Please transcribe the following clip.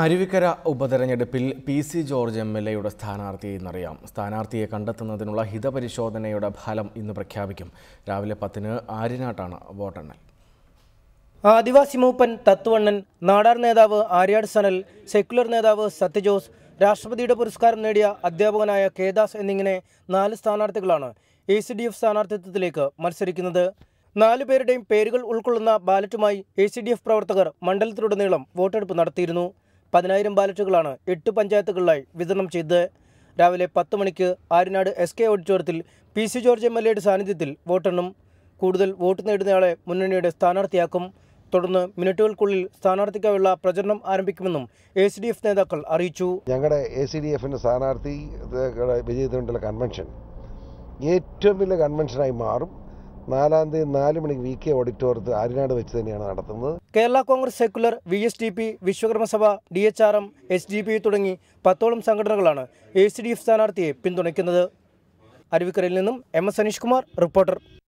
അരുവിക്കര ഉപതെരഞ്ഞെടുപ്പിൽ P C George M L എയുടെ സ്ഥാനാർത്ഥിയെ ഇന്നറിയാം സ്ഥാനാർത്ഥിയെ കണ്ടെത്തുന്നതിനുള്ള ഹിതപരിശോധനയുടെ ഫലം ഇന്ന് പ്രഖ്യാപിക്കും രാവിലെ പത്തിന് ആര്യനാട്ടാണ് വോട്ടെണ്ണൽ ആദിവാസി മൂപ്പൻ തത്വണ്ണൻ നാടാർ നേതാവ് ആര്യാട് സനൽ സെക്യുലർ നേതാവ് സത്യജോസ് രാഷ്ട്രപതിയുടെ പുരസ്കാരം നേടിയ അധ്യാപകനായ കേദാസ് എന്നിങ്ങനെ നാല് സ്ഥാനാർത്ഥികളാണ് എ സി ഡി എഫ് സ്ഥാനാർത്ഥിത്വത്തിലേക്ക് മത്സരിക്കുന്നത് നാലു പേരുടെയും പേരുകൾ ഉൾക്കൊള്ളുന്ന ബാലറ്റുമായി എ സി ഡി എഫ് പ്രവർത്തകർ മണ്ഡലത്തിലുടനീളം വോട്ടെടുപ്പ് നടത്തിയിരുന്നു പതിനായിരം ബാലറ്റുകളാണ് എട്ട് പഞ്ചായത്തുകളിലായി വിതരണം ചെയ്തത് രാവിലെ പത്ത് മണിക്ക് ആര്യനാട് എസ് കെ ഓഡിറ്റോറിയത്തിൽ P C George M L എയുടെ സാന്നിധ്യത്തിൽ വോട്ടെണ്ണും കൂടുതൽ വോട്ട് നേടുന്നയാളെ മുന്നണിയുടെ സ്ഥാനാർത്ഥിയാക്കും തുടർന്ന് മിനിറ്റുകൾക്കുള്ളിൽ സ്ഥാനാർത്ഥിക്കായുള്ള പ്രചരണം ആരംഭിക്കുമെന്നും എ സി ഡി എഫ് നേതാക്കൾ അറിയിച്ചു ഞങ്ങളുടെ എ സി ഡി എഫിൻ്റെ സ്ഥാനാർത്ഥി വിജയത്തിനുള്ള കൺവെൻഷൻ ഏറ്റവും വലിയ കൺവെൻഷനായി മാറും നാലാം തീയതി നാല് മണിക്ക് വി കെ ഓഡിറ്റോറിയത്ത് ആര്യനാട് വെച്ച് തന്നെയാണ് നടത്തുന്നത് Kerala Congress secular V S D P Vishwakarmasabha D H R M S D P തുടങ്ങി പത്തോളം സംഘടനകളാണ് എ സി ഡി എഫ് സ്ഥാനാർത്ഥിയെ പിന്തുണയ്ക്കുന്നത് അരുവിക്കരയിൽ നിന്നും M S Aneesh Kumar reporter